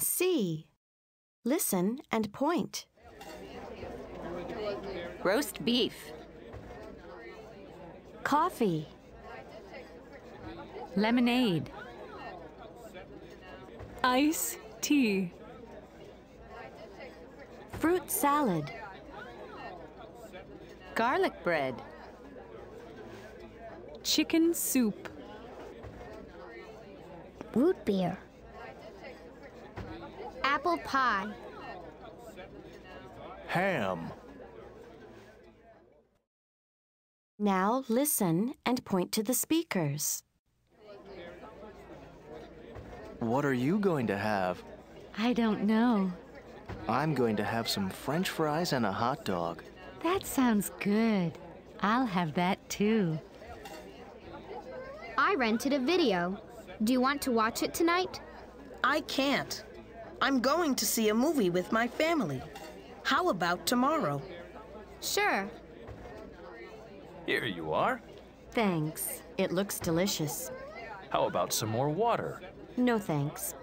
C. Listen and point. Roast beef. Coffee. Lemonade. Ice tea. Fruit salad. Garlic bread. Chicken soup. Root beer. Apple pie. Ham. Now listen and point to the speakers. What are you going to have? I don't know. I'm going to have some french fries and a hot dog. That sounds good. I'll have that too. I rented a video. Do you want to watch it tonight? I can't. I'm going to see a movie with my family. How about tomorrow? Sure. Here you are. Thanks. It looks delicious. How about some more water? No thanks.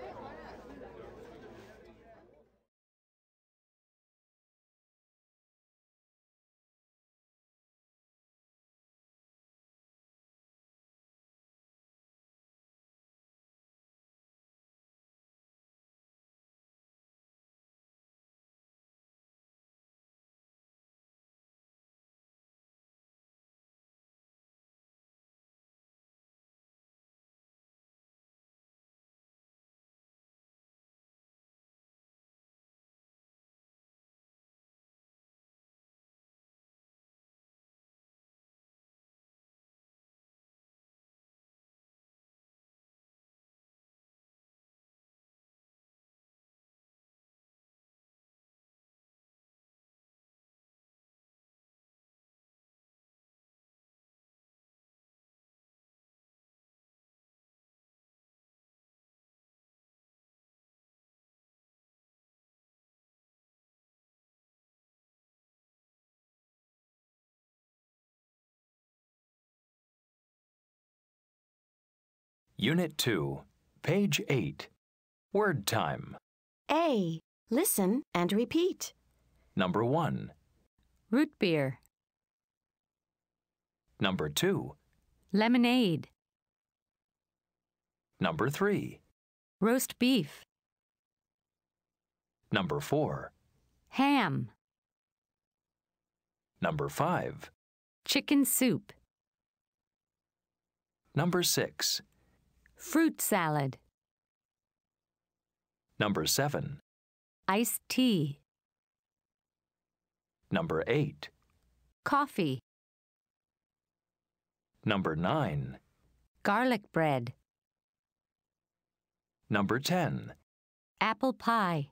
Unit 2, page 8. Word time. A. Listen and repeat. Number 1. Root beer. Number 2. Lemonade. Number 3. Roast beef. Number 4. Ham. Number 5. Chicken soup. Number 6. Fruit salad. Number 7. Iced tea. Number 8. Coffee. Number 9. Garlic bread. Number 10. Apple pie.